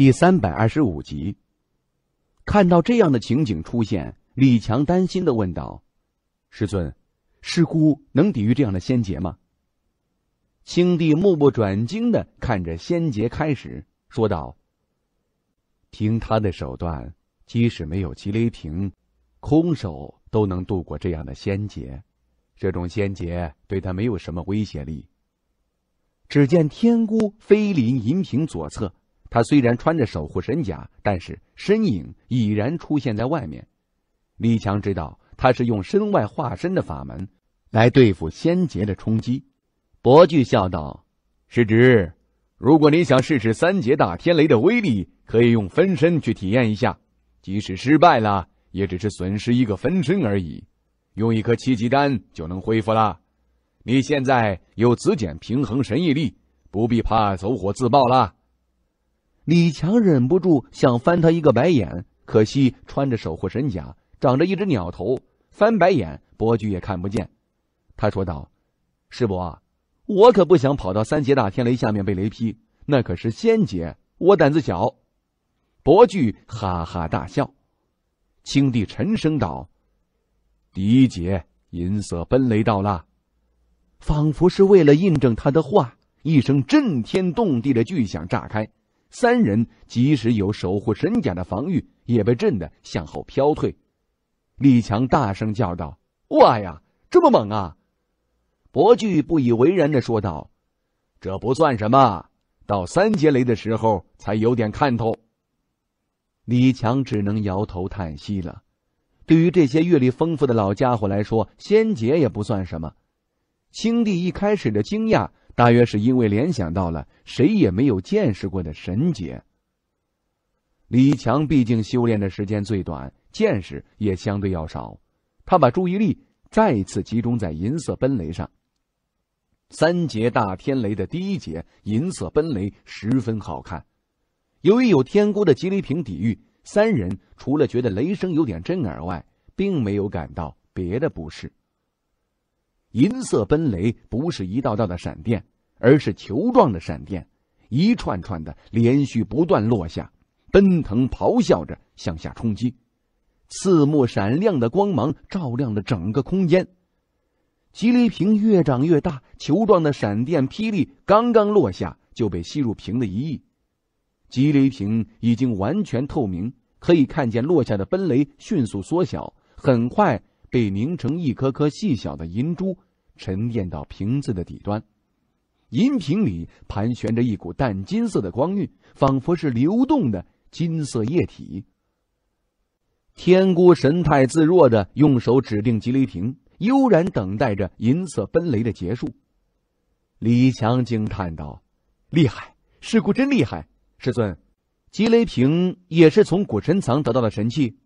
第三百二十五集，看到这样的情景出现，李强担心的问道：“师尊，师姑能抵御这样的仙劫吗？”青帝目不转睛的看着仙劫开始，说道：“凭他的手段，即使没有极雷瓶，空手都能度过这样的仙劫。这种仙劫对他没有什么威胁力。”只见天姑飞临银瓶左侧。他虽然穿着守护神甲，但是身影已然出现在外面。李强知道他是用身外化身的法门来对付仙劫的冲击。伯具笑道：“师侄，如果你想试试三劫大天雷的威力，可以用分身去体验一下。即使失败了，也只是损失一个分身而已，用一颗七级丹就能恢复了。你现在有紫简平衡神毅力，不必怕走火自爆了。”李强忍不住想翻他一个白眼，可惜穿着守护神甲，长着一只鸟头，翻白眼伯具也看不见。他说道：“师伯，我可不想跑到三劫大天雷下面被雷劈，那可是仙劫，我胆子小。”伯具哈哈大笑。青帝沉声道：“第一劫银色奔雷到了，仿佛是为了印证他的话，一声震天动地的巨响炸开。”三人即使有守护神甲的防御，也被震得向后飘退。李强大声叫道：“哇呀，这么猛啊！”伯具不以为然的说道：“这不算什么，到三阶雷的时候才有点看头。”李强只能摇头叹息了。对于这些阅历丰富的老家伙来说，仙劫也不算什么。青帝一开始的惊讶。大约是因为联想到了谁也没有见识过的神劫。李强毕竟修炼的时间最短，见识也相对要少，他把注意力再次集中在银色奔雷上。三节大天雷的第一节银色奔雷十分好看，由于有天孤的吉雷瓶抵御，三人除了觉得雷声有点震耳外，并没有感到别的不适。银色奔雷不是一道道的闪电。而是球状的闪电，一串串的连续不断落下，奔腾咆哮着向下冲击，刺目闪亮的光芒照亮了整个空间。吉雷瓶越长越大，球状的闪电霹雳刚刚落下就被吸入瓶的一翼，吉雷瓶已经完全透明，可以看见落下的奔雷迅速缩小，很快被凝成一颗颗细小的银珠，沉淀到瓶子的底端。银瓶里盘旋着一股淡金色的光晕，仿佛是流动的金色液体。天姑神态自若的用手指定吉雷瓶，悠然等待着银色奔雷的结束。李强惊叹道：“厉害，师姑真厉害！师尊，吉雷瓶也是从古神藏得到的神器？”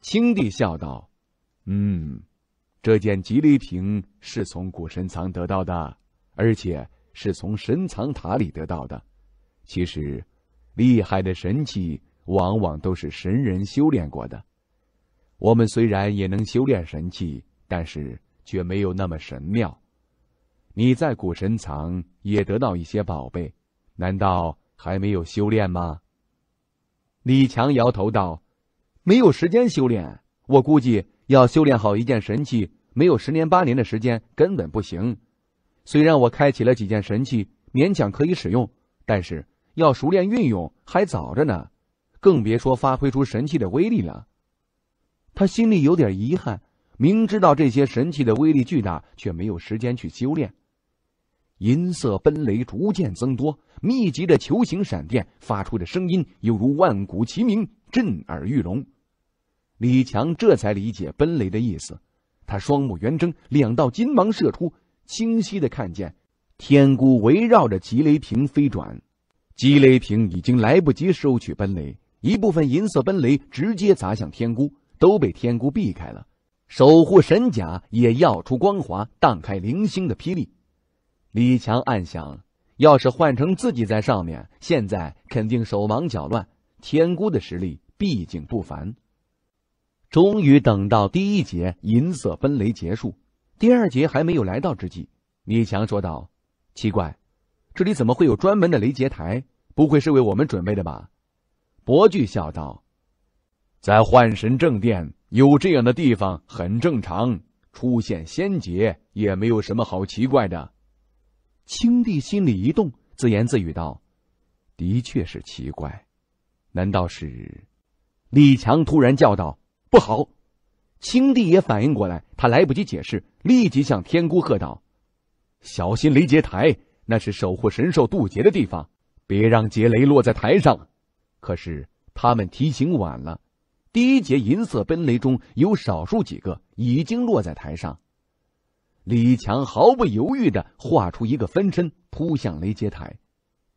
青帝笑道：“嗯，这件吉雷瓶是从古神藏得到的。”而且是从神藏塔里得到的。其实，厉害的神器往往都是神人修炼过的。我们虽然也能修炼神器，但是却没有那么神妙。你在古神藏也得到一些宝贝，难道还没有修炼吗？李强摇头道：“没有时间修炼。我估计要修炼好一件神器，没有十年八年的时间根本不行。”虽然我开启了几件神器，勉强可以使用，但是要熟练运用还早着呢，更别说发挥出神器的威力了。他心里有点遗憾，明知道这些神器的威力巨大，却没有时间去修炼。银色奔雷逐渐增多，密集的球形闪电发出的声音犹如万古齐鸣，震耳欲聋。李强这才理解奔雷的意思，他双目圆睁，两道金芒射出。清晰的看见，天姑围绕着吉雷瓶飞转，吉雷瓶已经来不及收取奔雷，一部分银色奔雷直接砸向天姑，都被天姑避开了。守护神甲也耀出光华，荡开零星的霹雳。李强暗想，要是换成自己在上面，现在肯定手忙脚乱。天姑的实力毕竟不凡。终于等到第一节银色奔雷结束。第二节还没有来到之际，李强说道：“奇怪，这里怎么会有专门的雷劫台？不会是为我们准备的吧？”伯具笑道：“在幻神正殿有这样的地方很正常，出现仙劫也没有什么好奇怪的。”青帝心里一动，自言自语道：“的确是奇怪，难道是？”李强突然叫道：“不好！”青帝也反应过来，他来不及解释，立即向天姑喝道：“小心雷劫台，那是守护神兽渡劫的地方，别让劫雷落在台上。”可是他们提醒晚了，第一节银色奔雷中有少数几个已经落在台上。李强毫不犹豫的画出一个分身扑向雷劫台，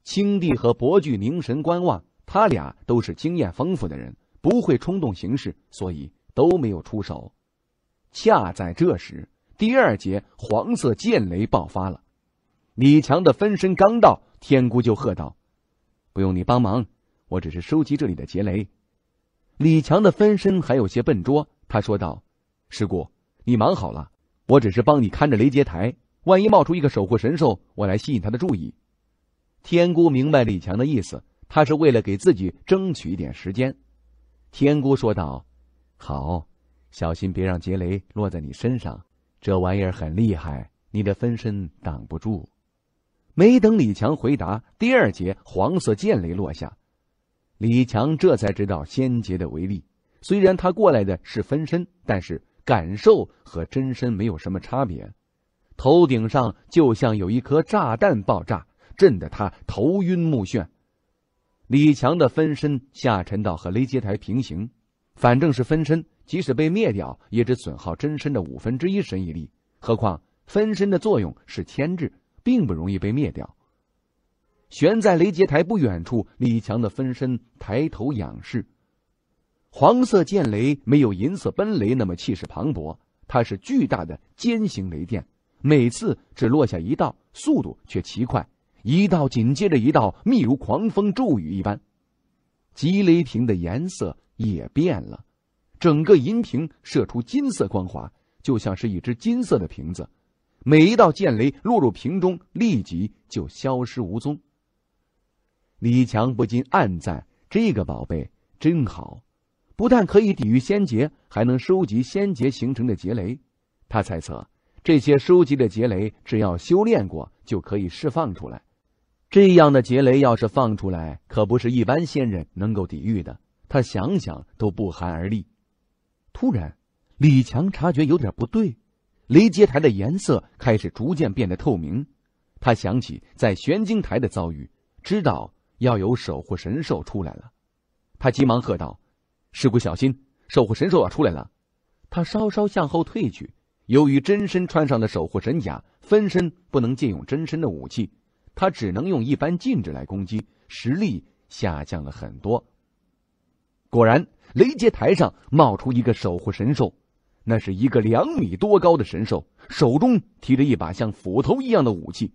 青帝和伯具凝神观望，他俩都是经验丰富的人，不会冲动行事，所以。都没有出手。恰在这时，第二节黄色剑雷爆发了。李强的分身刚到，天姑就喝道：“不用你帮忙，我只是收集这里的劫雷。”李强的分身还有些笨拙，他说道：“师姑，你忙好了，我只是帮你看着雷劫台。万一冒出一个守护神兽，我来吸引他的注意。”天姑明白李强的意思，他是为了给自己争取一点时间。天姑说道。好，小心别让劫雷落在你身上。这玩意儿很厉害，你的分身挡不住。没等李强回答，第二节黄色剑雷落下。李强这才知道仙劫的威力。虽然他过来的是分身，但是感受和真身没有什么差别。头顶上就像有一颗炸弹爆炸，震得他头晕目眩。李强的分身下沉到和雷劫台平行。反正是分身，即使被灭掉，也只损耗真身的五分之一神力。何况分身的作用是牵制，并不容易被灭掉。悬在雷劫台不远处，李强的分身抬头仰视，黄色剑雷没有银色奔雷那么气势磅礴，它是巨大的尖形雷电，每次只落下一道，速度却奇快，一道紧接着一道，密如狂风骤雨一般。极雷霆的颜色。也变了，整个银瓶射出金色光华，就像是一只金色的瓶子。每一道剑雷落入瓶中，立即就消失无踪。李强不禁暗赞：“这个宝贝真好，不但可以抵御仙劫，还能收集仙劫形成的劫雷。他猜测，这些收集的劫雷，只要修炼过就可以释放出来。这样的劫雷，要是放出来，可不是一般仙人能够抵御的。”他想想都不寒而栗。突然，李强察觉有点不对，雷劫台的颜色开始逐渐变得透明。他想起在玄晶台的遭遇，知道要有守护神兽出来了。他急忙喝道：“师姑，小心！守护神兽要出来了！”他稍稍向后退去。由于真身穿上的守护神甲，分身不能借用真身的武器，他只能用一般禁制来攻击，实力下降了很多。果然，雷劫台上冒出一个守护神兽，那是一个两米多高的神兽，手中提着一把像斧头一样的武器，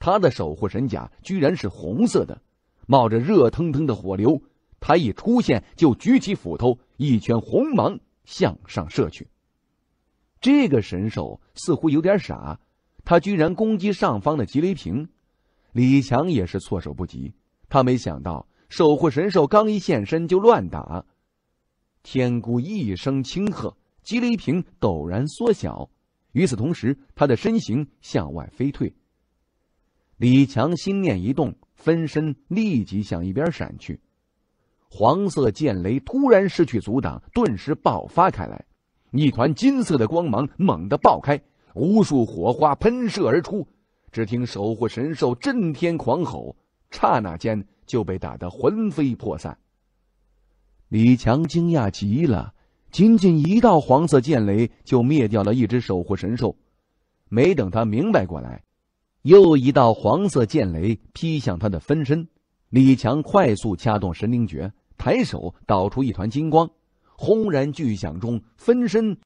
他的守护神甲居然是红色的，冒着热腾腾的火流。他一出现就举起斧头，一圈红芒向上射去。这个神兽似乎有点傻，他居然攻击上方的吉雷平。李强也是措手不及，他没想到。守护神兽刚一现身就乱打，天姑一声轻喝，吉雷瓶陡然缩小。与此同时，他的身形向外飞退。李强心念一动，分身立即向一边闪去。黄色剑雷突然失去阻挡，顿时爆发开来，一团金色的光芒猛地爆开，无数火花喷射而出。只听守护神兽震天狂吼，刹那间。就被打得魂飞魄散。李强惊讶极了，仅仅一道黄色剑雷就灭掉了一只守护神兽。没等他明白过来，又一道黄色剑雷劈向他的分身。李强快速掐动神灵诀，抬手导出一团金光，轰然巨响中，分身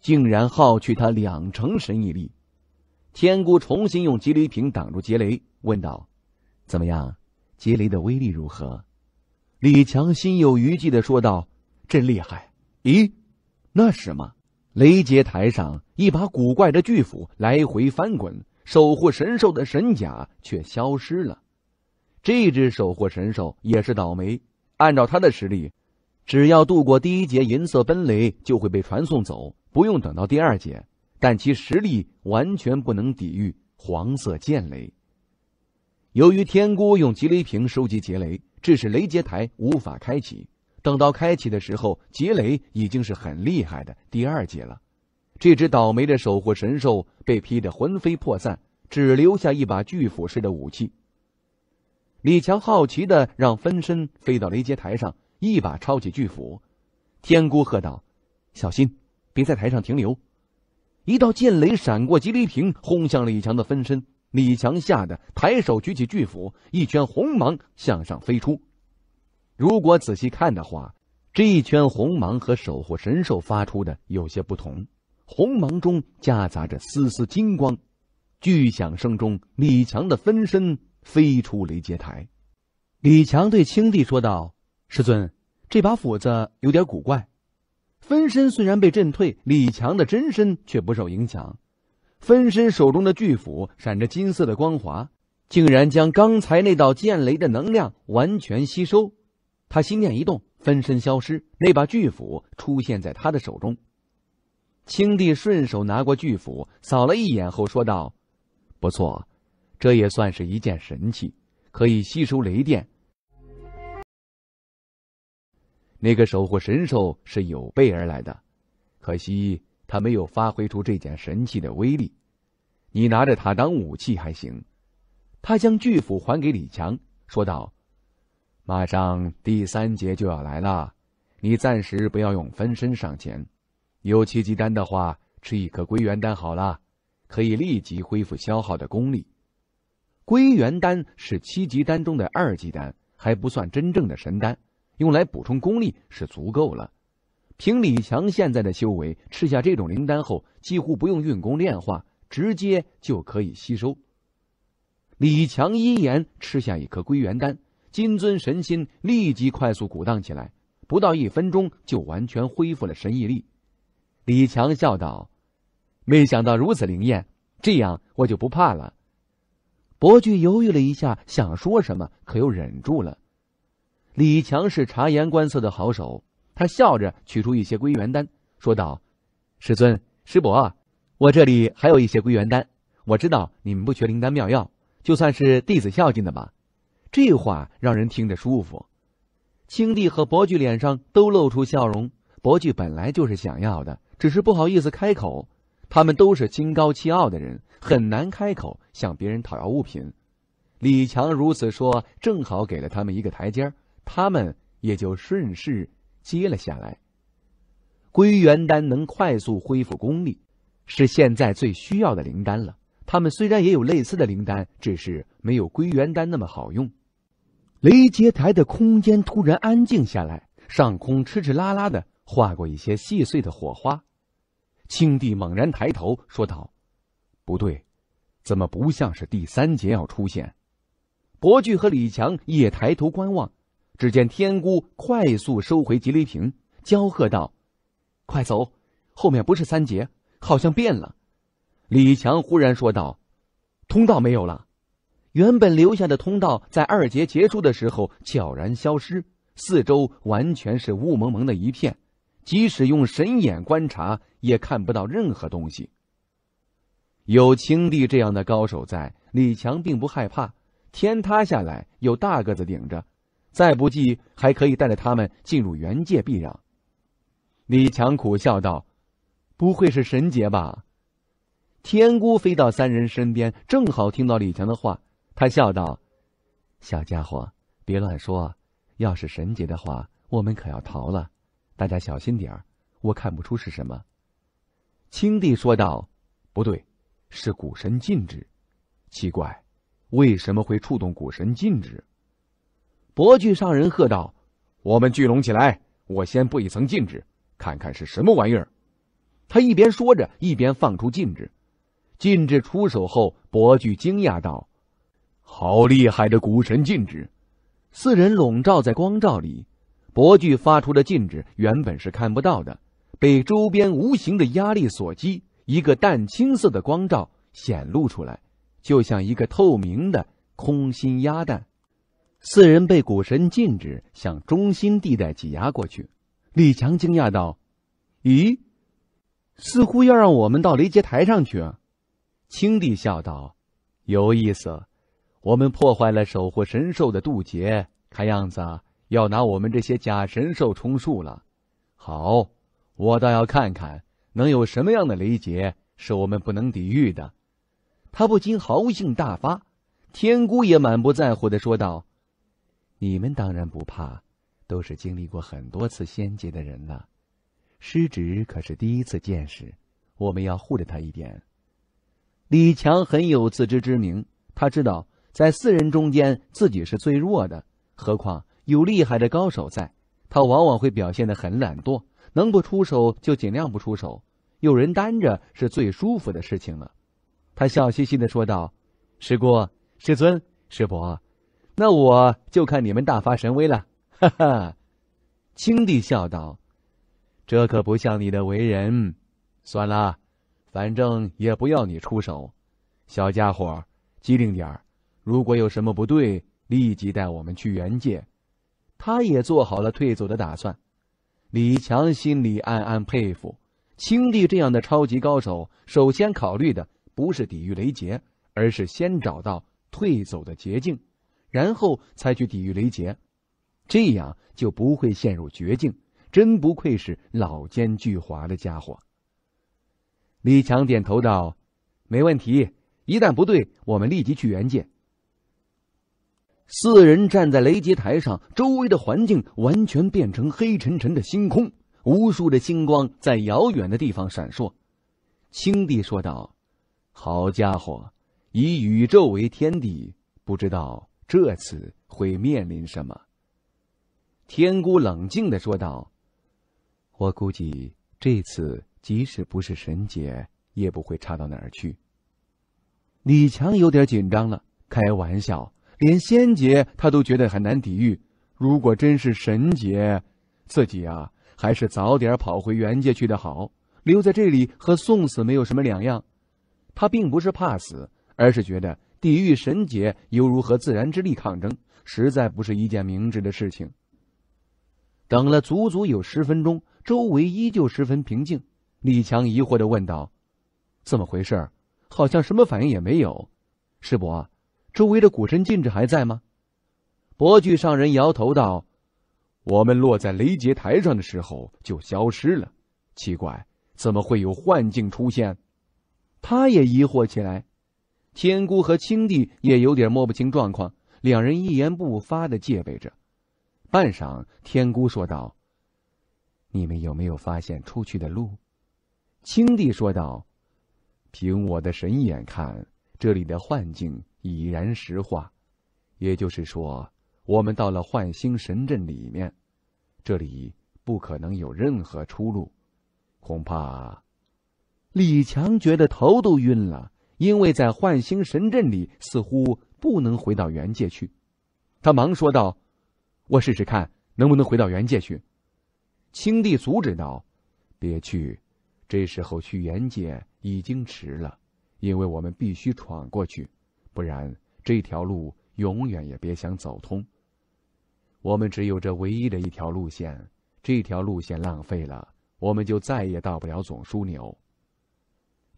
竟然耗去他两成神力。天姑重新用吉雷瓶挡住劫雷，问道：“怎么样？”劫雷的威力如何？李强心有余悸的说道：“真厉害！”咦，那是吗？雷劫台上一把古怪的巨斧来回翻滚，守护神兽的神甲却消失了。这只守护神兽也是倒霉。按照他的实力，只要度过第一节银色奔雷，就会被传送走，不用等到第二节。但其实力完全不能抵御黄色剑雷。由于天姑用吉雷瓶收集劫雷，致使雷劫台无法开启。等到开启的时候，劫雷已经是很厉害的第二劫了。这只倒霉的守护神兽被劈得魂飞魄散，只留下一把巨斧似的武器。李强好奇的让分身飞到雷劫台上，一把抄起巨斧。天姑喝道：“小心，别在台上停留！”一道剑雷闪过，吉雷瓶轰向李强的分身。李强吓得抬手举起巨斧，一圈红芒向上飞出。如果仔细看的话，这一圈红芒和守护神兽发出的有些不同，红芒中夹杂着丝丝金光。巨响声中，李强的分身飞出雷劫台。李强对青帝说道：“师尊，这把斧子有点古怪。分身虽然被震退，李强的真身却不受影响。”分身手中的巨斧闪着金色的光华，竟然将刚才那道剑雷的能量完全吸收。他心念一动，分身消失，那把巨斧出现在他的手中。青帝顺手拿过巨斧，扫了一眼后说道：“不错，这也算是一件神器，可以吸收雷电。那个守护神兽是有备而来的，可惜。”他没有发挥出这件神器的威力，你拿着它当武器还行。他将巨斧还给李强，说道：“马上第三节就要来了，你暂时不要用分身上前。有七级丹的话，吃一颗归元丹好了，可以立即恢复消耗的功力。归元丹是七级丹中的二级丹，还不算真正的神丹，用来补充功力是足够了。”凭李强现在的修为，吃下这种灵丹后，几乎不用运功炼化，直接就可以吸收。李强依言吃下一颗归元丹，金尊神心立即快速鼓荡起来，不到一分钟就完全恢复了神毅力。李强笑道：“没想到如此灵验，这样我就不怕了。”伯具犹豫了一下，想说什么，可又忍住了。李强是察言观色的好手。他笑着取出一些归元丹，说道：“师尊、师伯，我这里还有一些归元丹。我知道你们不缺灵丹妙药，就算是弟子孝敬的吧。”这话让人听着舒服。青帝和伯具脸上都露出笑容。伯具本来就是想要的，只是不好意思开口。他们都是心高气傲的人，很难开口向别人讨要物品。李强如此说，正好给了他们一个台阶，他们也就顺势。接了下来。归元丹能快速恢复功力，是现在最需要的灵丹了。他们虽然也有类似的灵丹，只是没有归元丹那么好用。雷劫台的空间突然安静下来，上空吃吃啦啦的划过一些细碎的火花。青帝猛然抬头说道：“不对，怎么不像是第三节要出现？”博具和李强也抬头观望。只见天姑快速收回吉利瓶，娇喝道：“快走，后面不是三杰，好像变了。”李强忽然说道：“通道没有了，原本留下的通道在二节结束的时候悄然消失，四周完全是雾蒙蒙的一片，即使用神眼观察也看不到任何东西。有青帝这样的高手在，李强并不害怕，天塌下来有大个子顶着。”再不济，还可以带着他们进入原界避让。李强苦笑道：“不会是神劫吧？”天姑飞到三人身边，正好听到李强的话，她笑道：“小家伙，别乱说。要是神劫的话，我们可要逃了。大家小心点儿。”我看不出是什么。青帝说道：“不对，是古神禁制。奇怪，为什么会触动古神禁制？”伯具上人喝道：“我们聚拢起来，我先布一层禁制，看看是什么玩意儿。”他一边说着，一边放出禁制。禁制出手后，伯具惊讶道：“好厉害的古神禁制！”四人笼罩在光照里，伯具发出的禁制原本是看不到的，被周边无形的压力所击，一个淡青色的光照显露出来，就像一个透明的空心鸭蛋。四人被古神禁止向中心地带挤压过去。李强惊讶道：“咦，似乎要让我们到雷劫台上去。”青帝笑道：“有意思，我们破坏了守护神兽的渡劫，看样子要拿我们这些假神兽充数了。好，我倒要看看能有什么样的雷劫是我们不能抵御的。”他不禁豪兴大发。天姑也满不在乎的说道。你们当然不怕，都是经历过很多次仙劫的人了。师侄可是第一次见识，我们要护着他一点。李强很有自知之明，他知道在四人中间自己是最弱的，何况有厉害的高手在，他往往会表现得很懒惰，能不出手就尽量不出手，有人担着是最舒服的事情了。他笑嘻嘻的说道：“师姑、师尊、师伯。”那我就看你们大发神威了，哈哈！青帝笑道：“这可不像你的为人。”算了，反正也不要你出手。小家伙，机灵点儿，如果有什么不对，立即带我们去原界。他也做好了退走的打算。李强心里暗暗佩服，青帝这样的超级高手，首先考虑的不是抵御雷劫，而是先找到退走的捷径。然后才去抵御雷劫，这样就不会陷入绝境。真不愧是老奸巨猾的家伙。李强点头道：“没问题，一旦不对，我们立即去援建。四人站在雷劫台上，周围的环境完全变成黑沉沉的星空，无数的星光在遥远的地方闪烁。青帝说道：“好家伙，以宇宙为天地，不知道……”这次会面临什么？天姑冷静的说道：“我估计这次即使不是神劫，也不会差到哪儿去。”李强有点紧张了。开玩笑，连仙劫他都觉得很难抵御。如果真是神劫，自己啊，还是早点跑回原界去的好。留在这里和送死没有什么两样。他并不是怕死，而是觉得。地狱神劫，犹如和自然之力抗争，实在不是一件明智的事情。等了足足有十分钟，周围依旧十分平静。李强疑惑的问道：“怎么回事？好像什么反应也没有。”师伯，周围的古神禁制还在吗？”伯具上人摇头道：“我们落在雷劫台上的时候就消失了。奇怪，怎么会有幻境出现？”他也疑惑起来。天姑和青帝也有点摸不清状况，两人一言不发的戒备着。半晌，天姑说道：“你们有没有发现出去的路？”青帝说道：“凭我的神眼看，这里的幻境已然石化，也就是说，我们到了幻星神阵里面，这里不可能有任何出路，恐怕……”李强觉得头都晕了。因为在幻星神阵里，似乎不能回到原界去。他忙说道：“我试试看能不能回到原界去。”青帝阻止道：“别去，这时候去原界已经迟了。因为我们必须闯过去，不然这条路永远也别想走通。我们只有这唯一的一条路线，这条路线浪费了，我们就再也到不了总枢纽。”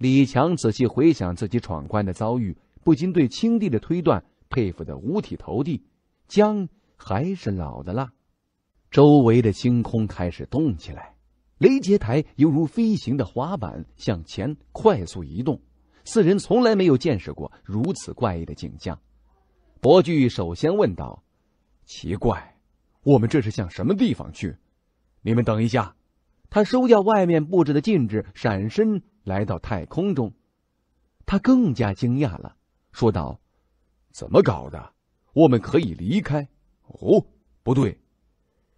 李强仔细回想自己闯关的遭遇，不禁对青帝的推断佩服得五体投地。姜还是老的辣。周围的星空开始动起来，雷劫台犹如飞行的滑板向前快速移动。四人从来没有见识过如此怪异的景象。伯具首先问道：“奇怪，我们这是向什么地方去？”你们等一下。他收掉外面布置的禁制，闪身来到太空中，他更加惊讶了，说道：“怎么搞的？我们可以离开？哦，不对。”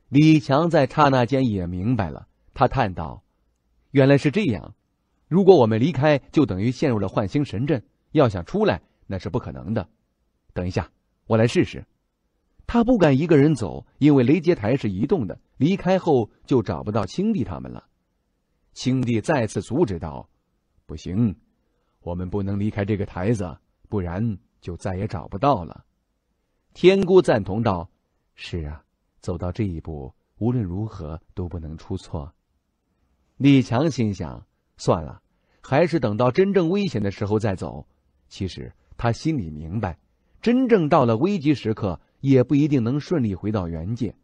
李强在刹那间也明白了，他叹道：“原来是这样。如果我们离开，就等于陷入了幻星神阵，要想出来，那是不可能的。等一下，我来试试。”他不敢一个人走，因为雷劫台是移动的，离开后就找不到青帝他们了。青帝再次阻止道：“不行，我们不能离开这个台子，不然就再也找不到了。”天姑赞同道：“是啊，走到这一步，无论如何都不能出错。”李强心想：“算了，还是等到真正危险的时候再走。”其实他心里明白，真正到了危急时刻。也不一定能顺利回到原界，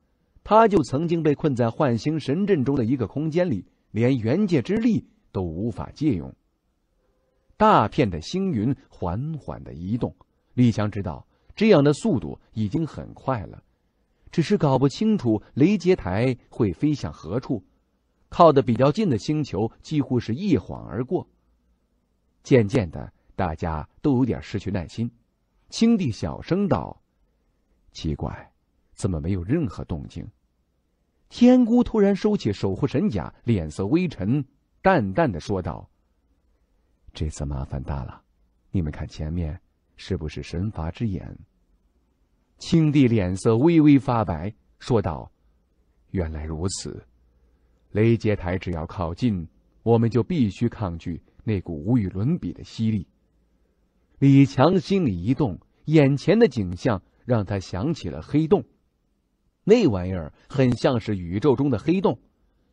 他就曾经被困在幻星神阵中的一个空间里，连原界之力都无法借用。大片的星云缓缓的移动，李强知道这样的速度已经很快了，只是搞不清楚雷杰台会飞向何处。靠得比较近的星球几乎是一晃而过。渐渐的，大家都有点失去耐心。青帝小声道。奇怪，怎么没有任何动静？天姑突然收起守护神甲，脸色微沉，淡淡的说道：“这次麻烦大了，你们看前面，是不是神罚之眼？”青帝脸色微微发白，说道：“原来如此，雷劫台只要靠近，我们就必须抗拒那股无与伦比的吸力。”李强心里一动，眼前的景象。让他想起了黑洞，那玩意儿很像是宇宙中的黑洞，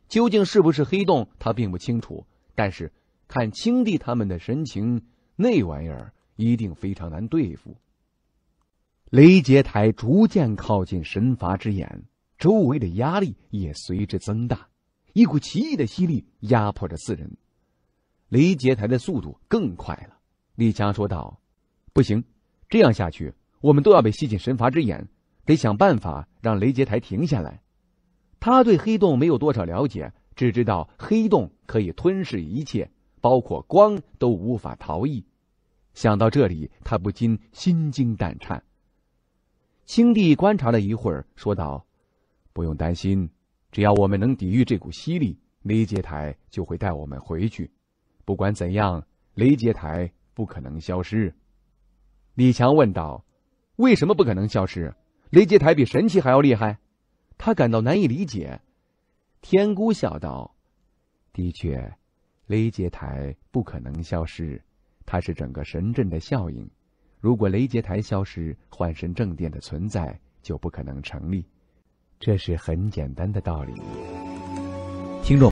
究竟是不是黑洞，他并不清楚。但是看青帝他们的神情，那玩意儿一定非常难对付。雷杰台逐渐靠近神罚之眼，周围的压力也随之增大，一股奇异的吸力压迫着四人。雷杰台的速度更快了。李强说道：“不行，这样下去。”我们都要被吸进神罚之眼，得想办法让雷杰台停下来。他对黑洞没有多少了解，只知道黑洞可以吞噬一切，包括光都无法逃逸。想到这里，他不禁心惊胆颤。青帝观察了一会儿，说道：“不用担心，只要我们能抵御这股吸力，雷杰台就会带我们回去。不管怎样，雷杰台不可能消失。”李强问道。为什么不可能消失？雷劫台比神器还要厉害，他感到难以理解。天姑笑道：“的确，雷劫台不可能消失，它是整个神阵的效应。如果雷劫台消失，幻神正殿的存在就不可能成立，这是很简单的道理。听众。